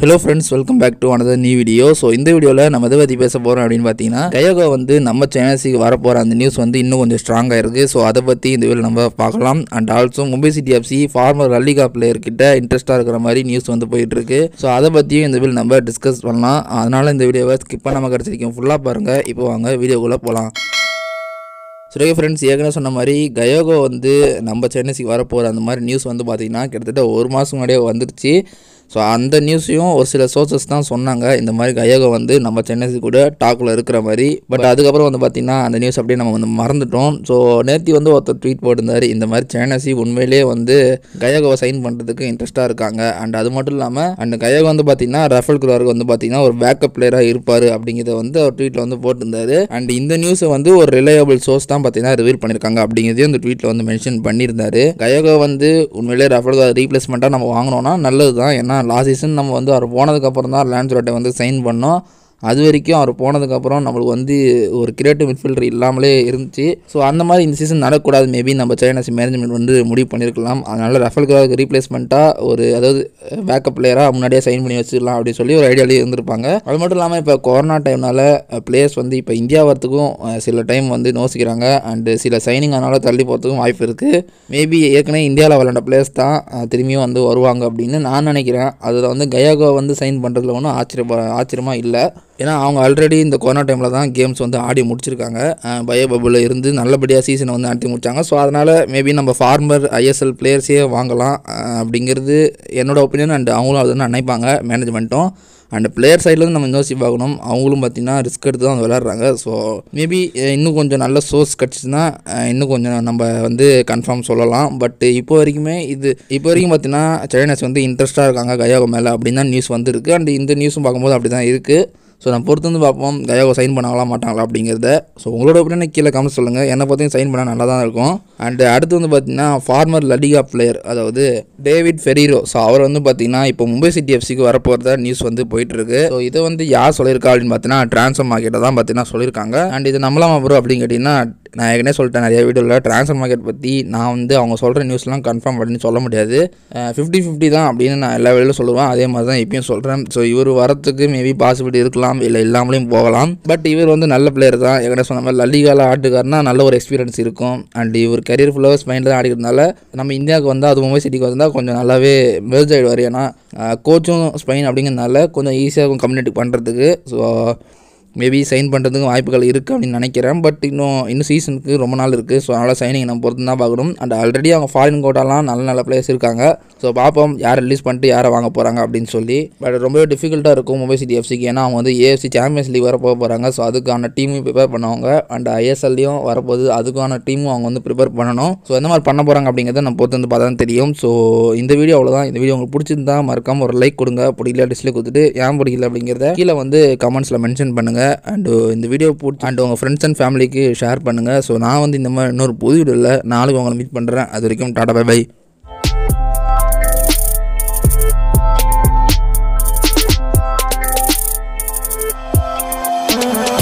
Hello friends welcome back to another new video so இந்த வீடியோவில் நம்ம எதை பற்றி பேச போகிறோம் அப்படின்னு பார்த்தீங்கன்னா கயோகா வந்து நம்ம சென்னைசிக்கு வரப்போகிற அந்த நியூஸ் வந்து இன்னும் கொஞ்சம் ஸ்ட்ராங்காக இருக்குது ஸோ அதை பற்றி இந்த வீடியோ நம்ம பார்க்கலாம் and also Mumbai city FC former ரல்லிகா கா பிளேயர்கிட்ட இன்ட்ரெஸ்ட்டாக இருக்கிற மாதிரி நியூஸ் வந்து இருக்கு ஸோ அதை பற்றியும் இந்த வீடியோ நம்ம டிஸ்கஸ் பண்ணலாம் அதனால் இந்த வீடியோவை ஸ்கிப் பண்ணாமல் கிடச்சிருக்கோம் ஃபுல்லாக பாருங்கள் இப்போ வாங்க வீடியோக்குள்ளே போகலாம் சுரேகா ஃப்ரெண்ட்ஸ் ஏற்கனவே சொன்ன மாதிரி கயோகோ வந்து நம்ம சென்னைக்கு வரப்போகிற அந்த மாதிரி நியூஸ் வந்து பார்த்திங்கன்னா கிட்டத்தட்ட ஒரு மாதம் முன்னாடியே வந்துருச்சு ஸோ அந்த நியூஸையும் ஒரு சில சோர்சஸ் தான் சொன்னாங்க இந்த மாதிரி கையகம் வந்து நம்ம சென்னை கூட டாக்கில் இருக்கிற மாதிரி பட் அதுக்கப்புறம் வந்து பார்த்திங்கன்னா அந்த நியூஸ் அப்படியே நம்ம வந்து மறந்துட்டோம் ஸோ நேர்த்தி வந்து ஒருத்தர் ட்வீட் போட்டிருந்தார் இந்த மாதிரி சேனசி உண்மையிலே வந்து கயகோவை சைன் பண்ணுறதுக்கு இன்ட்ரெஸ்ட்டாக இருக்காங்க அண்ட் அது மட்டும் இல்லாமல் அண்ட் கயகம் வந்து பார்த்திங்கன்னா ரஃபல் குலாருக்கு வந்து பார்த்திங்கன்னா ஒரு பேக்கப் பிளேயராக இருப்பார் அப்படிங்கிறத வந்து அவர் ட்வீட்டில் வந்து போட்டிருந்தார் அண்ட் இந்த நியூஸை வந்து ஒரு ரிலையபிள் சோர்ஸ் தான் பார்த்தீங்கன்னா ரிவீல் பண்ணியிருக்காங்க அப்படிங்கிறதையும் அந்த ட்வீட்டில் வந்து மென்ஷன் பண்ணியிருந்தாரு கயகோ வந்து உண்மையிலே ரஃபல் ரீப்ளேஸ்மெண்ட்டாக நம்ம வாங்கினோன்னா நல்லது தான் ஏன்னா லாஸ்ட் சீசன் நம்ம வந்து அவர் போனதுக்கப்புறம் தான் லேண்ட் வந்து சைன் பண்ணோம் அது வரைக்கும் அவர் போனதுக்கப்புறம் நம்மளுக்கு வந்து ஒரு கிரியேட்டிவ் மிட்ஃபீல்டர் இல்லாமலே இருந்துச்சு ஸோ அந்த மாதிரி இந்த சீசன் நடக்கக்கூடாது மேபி நம்ம சைனாஸ் மேனேஜ்மெண்ட் வந்து முடிவு பண்ணியிருக்கலாம் அதனால் ரஃபல் கிராவுக்கு ரீப்ளேஸ்மெண்ட்டாக ஒரு அதாவது பேக்கப் பிளேயராக முன்னாடியே சைன் பண்ணி வச்சிடலாம் அப்படின்னு சொல்லி ஒரு ஐடியாலே இருந்திருப்பாங்க அது மட்டும் இல்லாமல் இப்போ கொரோனா டைம்னால் பிளேயர்ஸ் வந்து இப்போ இந்தியா வரத்துக்கும் சில டைம் வந்து யோசிக்கிறாங்க அண்டு சில சைனிங் அதனால் தள்ளி போகிறதுக்கும் வாய்ப்பு இருக்குது மேபி ஏற்கனவே இந்தியாவில் விளாண்ட பிளேயர்ஸ் தான் திரும்பியும் வந்து வருவாங்க அப்படின்னு நான் நினைக்கிறேன் அதில் வந்து கயாகோ வந்து சைன் பண்ணுறதுல ஒன்றும் ஆச்சரிய ஆச்சரியமாக இல்லை ஏன்னா அவங்க ஆல்ரெடி இந்த கொரோனா டைமில் தான் கேம்ஸ் வந்து ஆடி முடிச்சிருக்காங்க பயோ பபுளில் இருந்து நல்லபடியாக சீசனை வந்து ஆடி முடித்தாங்க ஸோ அதனால் மேபி நம்ம ஃபார்மர் ஐஎஸ்எல் பிளேயர்ஸே வாங்கலாம் அப்படிங்கிறது என்னோடய ஒப்பீனியன் அண்ட் அவங்களும் அதுன்னு நினைப்பாங்க மேனேஜ்மெண்ட்டும் அண்ட் பிளேயர் சைட்லேருந்து நம்ம யோசிச்சு பார்க்கணும் அவங்களும் பார்த்திங்கன்னா ரிஸ்க் எடுத்து தான் விளாட்றாங்க ஸோ மேபி இன்னும் கொஞ்சம் நல்ல சோர்ஸ் கிடச்சிதுன்னா இன்னும் கொஞ்சம் நம்ம வந்து கன்ஃபார்ம் சொல்லலாம் பட் இப்போ வரைக்குமே இது இப்போ வரைக்கும் பார்த்திங்கன்னா சைனாஸ் வந்து இன்ட்ரெஸ்ட்டாக இருக்காங்க கையாக மேலே அப்படின்னு தான் நியூஸ் வந்துருக்கு அண்ட் இந்த நியூஸும் பார்க்கும்போது அப்படி தான் இருக்குது ஸோ நம்ம பொறுத்து வந்து பார்ப்போம் கயாவை சைன் பண்ணாங்களா மாட்டாங்களா அப்படிங்கிறத ஸோ உங்களோட ஒப்பீனியனை கீழே கமெண்ட் சொல்லுங்கள் என்னை பார்த்தியும் சைன் பண்ணால் நல்லா தான் இருக்கும் அண்ட் அடுத்து வந்து பார்த்தீங்கன்னா ஃபார்மர் லடிகா பிளேயர் அதாவது டேவிட் ஃபெரீரோ ஸோ அவர் வந்து பார்த்திங்கன்னா இப்போ மும்பை சிட்டி எஃப்சிக்கு வரப்போகிறத நியூஸ் வந்து போயிட்டுருக்கு ஸோ இதை வந்து யார் சொல்லியிருக்கா அப்படின்னு பார்த்தீங்கன்னா ட்ரான்ஸ்ஃபர் மார்க்கெட்டை தான் பார்த்தீங்கன்னா சொல்லியிருக்காங்க அண்ட் இது நம்மளாம் வரும் அப்படின்னு கேட்டிங்கன்னா நான் ஏற்கனவே சொல்லிட்டேன் நிறைய வீடியோவில் ட்ரான்ஸ்ஃபர் மார்க்கெட் பற்றி நான் வந்து அவங்க சொல்கிற நியூஸ்லாம் கன்ஃபார்ம் பண்ணி சொல்ல முடியாது ஃபிஃப்டி ஃபிஃப்டி தான் அப்படின்னு நான் எல்லா வேலையிலும் சொல்லுவேன் அதே மாதிரி தான் இப்பயும் சொல்கிறேன் ஸோ இவர் வரத்துக்கு மேபி பாசிபிலிட்டி இருக்கலாம் இல்லை இல்லாமலையும் போகலாம் பட் இவர் வந்து நல்ல பிளேயர் தான் ஏற்கனவே சொன்ன மாதிரி லல்லிகால ஆட்டுக்காரனா நல்ல ஒரு எக்ஸ்பீரியன்ஸ் இருக்கும் அண்ட் இவர் கரியர் ஃபுல்லாக ஸ்பெயினில் தான் ஆடிக்கிறதுனால நம்ம இந்தியாவுக்கு வந்தால் அது மும்பை சிட்டிக்கு வந்தால் கொஞ்சம் நல்லாவே மெர்ஜ் ஆகிடுவார் ஏன்னா கோச்சும் ஸ்பெயின் அப்படிங்கிறதுனால கொஞ்சம் ஈஸியாக இருக்கும் கம்யூனிட்டி பண்ணுறதுக்கு ஸோ மேபி சைன் பண்ணுறதுக்கு வாய்ப்புகள் இருக்குது அப்படின்னு நினைக்கிறேன் பட் இன்னும் இன்னும் சீசனுக்கு ரொம்ப நாள் இருக்குது ஸோ அதனால் சைனிங் நம்ம பொறுத்து தான் பார்க்கணும் அண்ட் ஆல்ரெடி அவங்க ஃபாரின் கோட்டாலாம் நல்ல நல்ல பிளேஸ் இருக்காங்க ஸோ பார்ப்போம் யார் ரிலீஸ் பண்ணிட்டு யாரை வாங்க போகிறாங்க அப்படின்னு சொல்லி பட் ரொம்பவே டிஃபிகல்ட்டாக இருக்கும் மும்பை சிட்டி எஃப்சிக்கு ஏன்னா அவங்க வந்து ஏஎஃப்சி சாம்பியன்ஸ் லீக் வரப்போக போக போகிறாங்க ஸோ அதுக்கான டீமும் ப்ரிப்பேர் பண்ணுவாங்க அண்ட் ஐஎஸ்எல்லையும் வரப்போகுது அதுக்கான டீமும் அவங்க வந்து ப்ரிப்பேர் பண்ணணும் ஸோ எந்த மாதிரி பண்ண போகிறாங்க அப்படிங்கிறத நம்ம பொறுத்து வந்து பார்த்தா தெரியும் ஸோ இந்த வீடியோ அவ்வளோதான் இந்த வீடியோ உங்களுக்கு பிடிச்சிருந்தா மறக்காமல் ஒரு லைக் கொடுங்க பிடிக்கல டிஸ்லைக் கொடுத்துட்டு ஏன் பிடிக்கல அப்படிங்கிறத கீழே வந்து கமெண்ட்ஸில் மென்ஷன் பண்ணுங்கள் அண்டு இந்த வீடியோ போட்டு அண்டு உங்கள் ஃப்ரெண்ட்ஸ் அண்ட் ஃபேமிலிக்கு ஷேர் பண்ணுங்கள் ஸோ நான் வந்து இந்த மாதிரி இன்னொரு புது வீடியோவில் நாளைக்கு உங்களை மீட் பண்ணுறேன் அது வரைக்கும் tata bye bye Thank you.